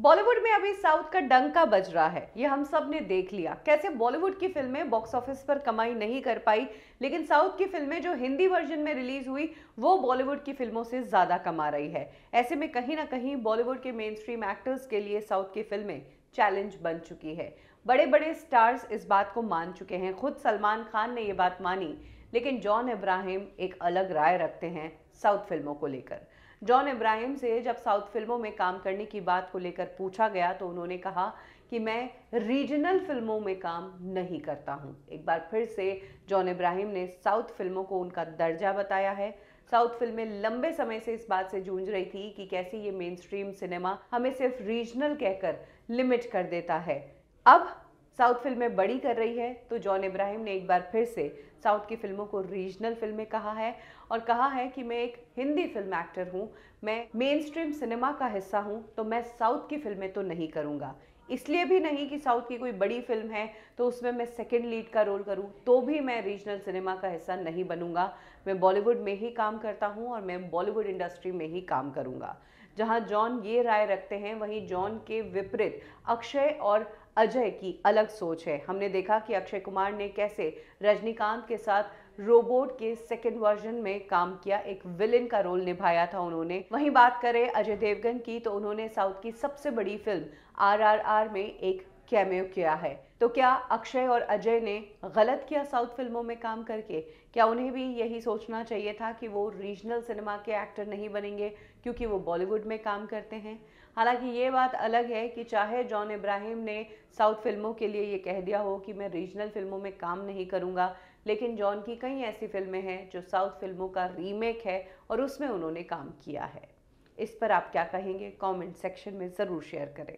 बॉलीवुड में अभी साउथ का डंका बज रहा है ये हम सब ने देख लिया कैसे बॉलीवुड की फिल्में बॉक्स ऑफिस पर कमाई नहीं कर पाई लेकिन साउथ की फिल्में जो हिंदी वर्जन में रिलीज हुई वो बॉलीवुड की फिल्मों से ज़्यादा कमा रही है ऐसे में कहीं ना कहीं बॉलीवुड के मेन स्ट्रीम एक्टर्स के लिए साउथ की फिल्में चैलेंज बन चुकी है बड़े बड़े स्टार्स इस बात को मान चुके हैं खुद सलमान खान ने ये बात मानी लेकिन जॉन इब्राहिम एक अलग राय रखते हैं साउथ फिल्मों को लेकर जॉन इब्राहिम से जब साउथ फिल्मों में काम करने की बात को लेकर पूछा गया तो उन्होंने कहा कि मैं रीजनल फिल्मों में काम नहीं करता हूं। एक बार फिर से जॉन इब्राहिम ने साउथ फिल्मों को उनका दर्जा बताया है साउथ फिल्में लंबे समय से इस बात से जूझ रही थी कि कैसे ये मेन स्ट्रीम सिनेमा हमें सिर्फ रीजनल कहकर लिमिट कर देता है अब साउथ फिल्में बड़ी कर रही है तो जॉन इब्राहिम ने एक बार फिर से साउथ की फिल्मों को रीजनल फिल्में कहा है और कहा है कि मैं एक हिंदी फिल्म एक्टर हूँ मैं मेन स्ट्रीम सिनेमा का हिस्सा हूँ तो मैं साउथ की फिल्में तो नहीं करूँगा इसलिए भी नहीं कि साउथ की कोई बड़ी फिल्म है तो उसमें मैं सेकेंड लीड का रोल करूँ तो भी मैं रीजनल सिनेमा का हिस्सा नहीं बनूंगा मैं बॉलीवुड में ही काम करता हूँ और मैं बॉलीवुड इंडस्ट्री में ही काम करूँगा जहाँ जॉन ये राय रखते हैं वहीं जॉन के विपरीत अक्षय और अजय की अलग सोच है हमने देखा कि अक्षय कुमार ने कैसे रजनीकांत के साथ रोबोट के सेकेंड वर्जन में काम किया एक विलेन का रोल निभाया था उन्होंने वहीं बात करें अजय देवगन की तो उन्होंने साउथ की सबसे बड़ी फिल्म आरआरआर में एक कैमियो किया है तो क्या अक्षय और अजय ने गलत किया साउथ फिल्मों में काम करके क्या उन्हें भी यही सोचना चाहिए था कि वो रीजनल सिनेमा के एक्टर नहीं बनेंगे क्योंकि वो बॉलीवुड में काम करते हैं हालांकि ये बात अलग है कि चाहे जॉन इब्राहिम ने साउथ फिल्मों के लिए ये कह दिया हो कि मैं रीजनल फिल्मों में काम नहीं करूँगा लेकिन जॉन की कई ऐसी फिल्में हैं जो साउथ फिल्मों का रीमेक है और उसमें उन्होंने काम किया है इस पर आप क्या कहेंगे कमेंट सेक्शन में ज़रूर शेयर करें